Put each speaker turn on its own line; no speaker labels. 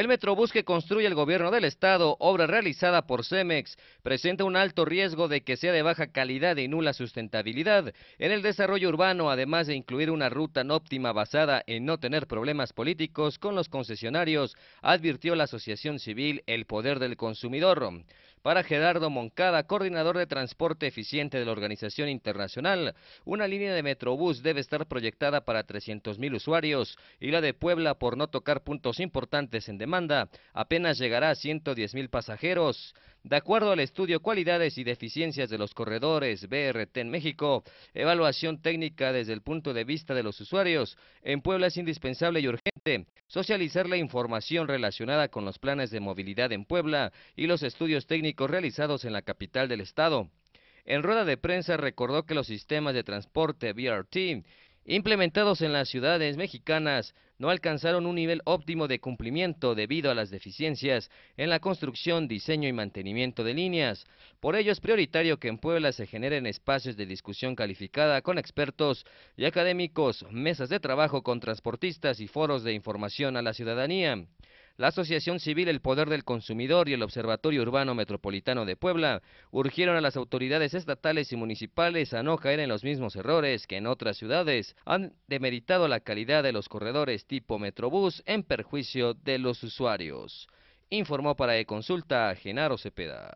El Metrobús que construye el gobierno del estado, obra realizada por Cemex, presenta un alto riesgo de que sea de baja calidad y nula sustentabilidad. En el desarrollo urbano, además de incluir una ruta no óptima basada en no tener problemas políticos con los concesionarios, advirtió la Asociación Civil El Poder del Consumidor. Para Gerardo Moncada, coordinador de transporte eficiente de la Organización Internacional, una línea de Metrobús debe estar proyectada para 300.000 usuarios y la de Puebla, por no tocar puntos importantes en demanda, apenas llegará a 110.000 pasajeros. De acuerdo al estudio Cualidades y Deficiencias de los Corredores BRT en México, evaluación técnica desde el punto de vista de los usuarios, en Puebla es indispensable y urgente socializar la información relacionada con los planes de movilidad en Puebla y los estudios técnicos realizados en la capital del estado. En rueda de prensa recordó que los sistemas de transporte BRT implementados en las ciudades mexicanas no alcanzaron un nivel óptimo de cumplimiento debido a las deficiencias en la construcción, diseño y mantenimiento de líneas. Por ello es prioritario que en Puebla se generen espacios de discusión calificada con expertos y académicos, mesas de trabajo con transportistas y foros de información a la ciudadanía la Asociación Civil El Poder del Consumidor y el Observatorio Urbano Metropolitano de Puebla urgieron a las autoridades estatales y municipales a no caer en los mismos errores que en otras ciudades han demeritado la calidad de los corredores tipo Metrobús en perjuicio de los usuarios. Informó para e Consulta Genaro Cepeda.